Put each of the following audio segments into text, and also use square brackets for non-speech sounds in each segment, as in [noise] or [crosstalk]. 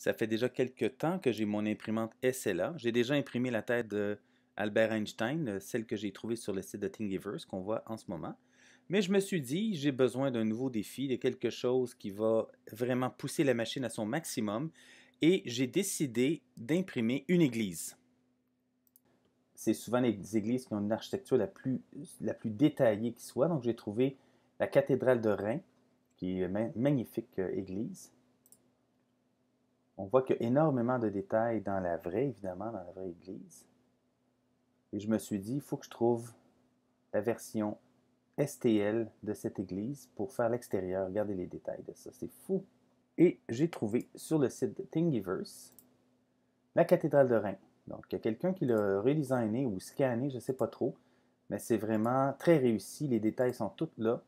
Ça fait déjà quelques temps que j'ai mon imprimante SLA. J'ai déjà imprimé la tête d'Albert Einstein, euh, celle que j'ai trouvée sur le site de Thingiverse qu'on voit en ce moment. Mais je me suis dit, j'ai besoin d'un nouveau défi, de quelque chose qui va vraiment pousser la machine à son maximum. Et j'ai décidé d'imprimer une église. C'est souvent les églises qui ont une architecture la plus, détaillée qui soit. Donc j'ai trouvé la cathédrale de Reims, qui est une magnifique euh, église on voit qu'il y a énormément de détails dans la vraie, évidemment, dans la vraie Église. Et je me suis dit, il faut que je trouve la version STL de cette Église pour faire l'extérieur. Regardez les détails de ça, c'est fou. Et j'ai trouvé sur le site de Thingiverse la cathédrale de Reims. Donc, il y a quelqu'un qui l'a redesigné ou scanné, je ne sais pas trop, mais c'est vraiment très réussi. Les détails sont tous là.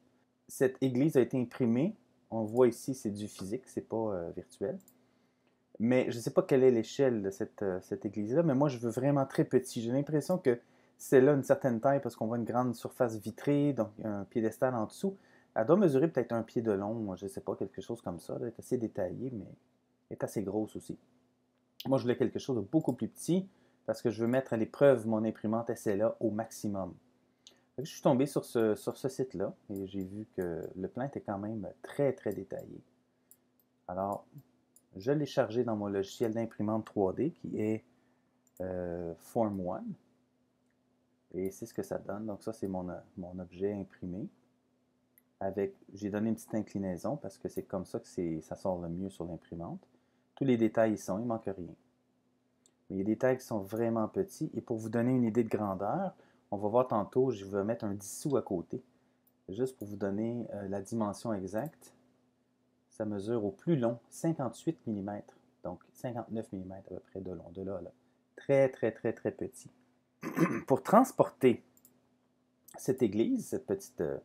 Cette église a été imprimée. On voit ici, c'est du physique, c'est pas euh, virtuel. Mais je ne sais pas quelle est l'échelle de euh, cette, église-là, mais moi, je veux vraiment très petit. J'ai l'impression que c'est là une certaine taille parce qu'on voit une grande surface vitrée, donc un piédestal en dessous. Elle doit mesurer peut-être un pied de long, je ne sais pas, quelque chose comme ça. Elle est assez détaillée, mais elle est assez grosse aussi. Moi, je voulais quelque chose de beaucoup plus petit parce que je veux mettre à l'épreuve mon imprimante SLA au maximum. Je suis tombé sur ce, sur ce site-là et j'ai vu que le plan était quand même très, très détaillé. Alors, je l'ai chargé dans mon logiciel d'imprimante 3D qui est euh, Form 1. Et c'est ce que ça donne. Donc ça, c'est euh, mon, objet imprimé. Avec, j'ai donné une petite inclinaison parce que c'est comme ça que ça sort le mieux sur l'imprimante. Tous les détails y sont, il ne manque rien. Mais les détails sont vraiment petits. Et pour vous donner une idée de grandeur, on va voir tantôt, je vais mettre un dissous à côté, juste pour vous donner euh, la dimension exacte ça mesure au plus long 58 mm, donc 59 mm à peu près de long, de là, là. Très, très, très, très petit. [clears throat] Pour transporter cette église, petite, euh,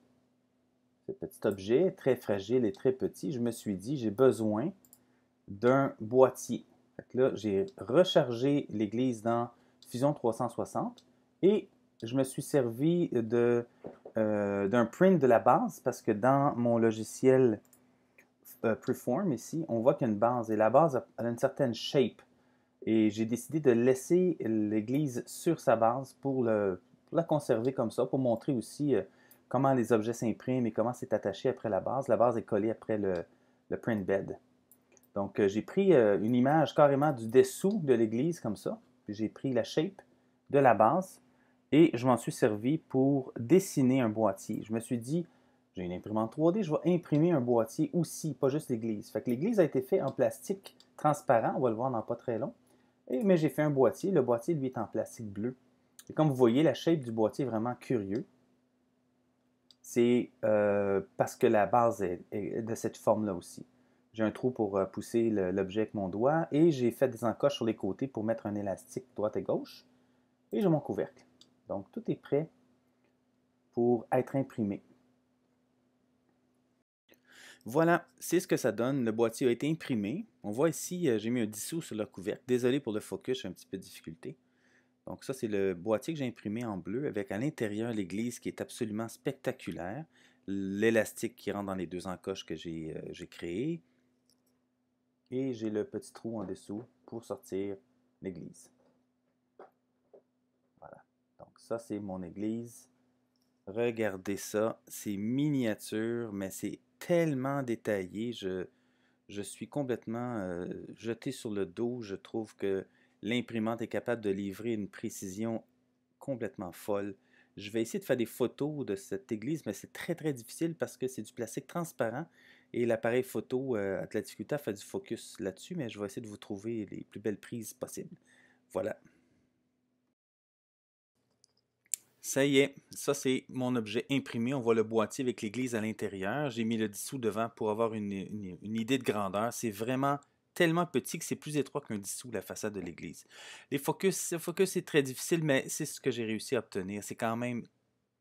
ce petit objet très fragile et très petit, je me suis dit, j'ai besoin d'un boîtier. là, j'ai rechargé l'église dans Fusion 360 et je me suis servi euh, d'un print de la base parce que dans mon logiciel euh, preform ici, on voit qu'il y a une base et la base a, une certaine shape. Et j'ai décidé de laisser l'église sur sa base pour, la conserver comme ça, pour montrer aussi euh, comment les objets s'impriment et comment c'est attaché après la base. La base est collée après le, print bed. Donc euh, j'ai pris une image carrément du dessous de l'église comme ça. J'ai pris la shape de la base et je m'en suis servi pour dessiner un boîtier. Je me suis dit, j'ai une imprimante 3D, je vais imprimer un boîtier aussi, pas juste l'église. Fait que l'église a été faite en plastique transparent, on va le voir dans pas très long. mais j'ai fait un boîtier, le boîtier lui est en plastique bleu. Et comme vous voyez, la shape du boîtier est vraiment curieux. C'est euh, parce que la base est, est de cette forme-là aussi. J'ai un trou pour euh, pousser l'objet avec mon doigt et j'ai fait des encoches sur les côtés pour mettre un élastique droite et gauche. Et j'ai mon couvercle. Donc tout est prêt pour être imprimé. Voilà, c'est ce que ça donne. Le boîtier a été imprimé. On voit ici, euh, j'ai mis un dissous sur la couvercle. Désolé pour le focus, j'ai un petit peu de difficulté. Donc ça, c'est le boîtier que j'ai imprimé en bleu avec à l'intérieur l'église qui est absolument spectaculaire. L'élastique qui rentre dans les deux encoches que j'ai euh, créées. Et j'ai le petit trou en dessous pour sortir l'église. Voilà. Donc ça, c'est mon église Regardez ça, c'est miniature, mais c'est tellement détaillé. Je, je suis complètement euh, jeté sur le dos. Je trouve que l'imprimante est capable de livrer une précision complètement folle. Je vais essayer de faire des photos de cette église, mais c'est très très difficile parce que c'est du plastique transparent et l'appareil photo à la difficulté du focus là-dessus, mais je vais essayer de vous trouver les plus belles prises possibles. Voilà. Ça y est, ça c'est mon objet imprimé. On voit le boîtier avec l'église à l'intérieur. J'ai mis le dissous devant pour avoir une, idée de grandeur. C'est vraiment tellement petit que c'est plus étroit qu'un dissous, la façade de l'église. Les focus, le focus est très difficile, mais c'est ce que j'ai réussi à obtenir. C'est quand même,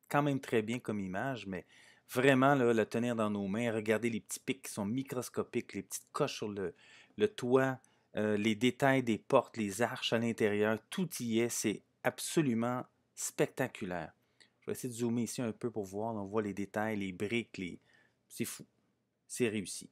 quand même très bien comme image, mais vraiment, le tenir dans nos mains, regarder les petits pics qui sont microscopiques, les petites coches sur le, toit, euh, les détails des portes, les arches à l'intérieur, tout y est, c'est absolument spectaculaire. Je vais essayer de zoomer ici un peu pour voir. On voit les détails, les briques, les... c'est fou. C'est réussi.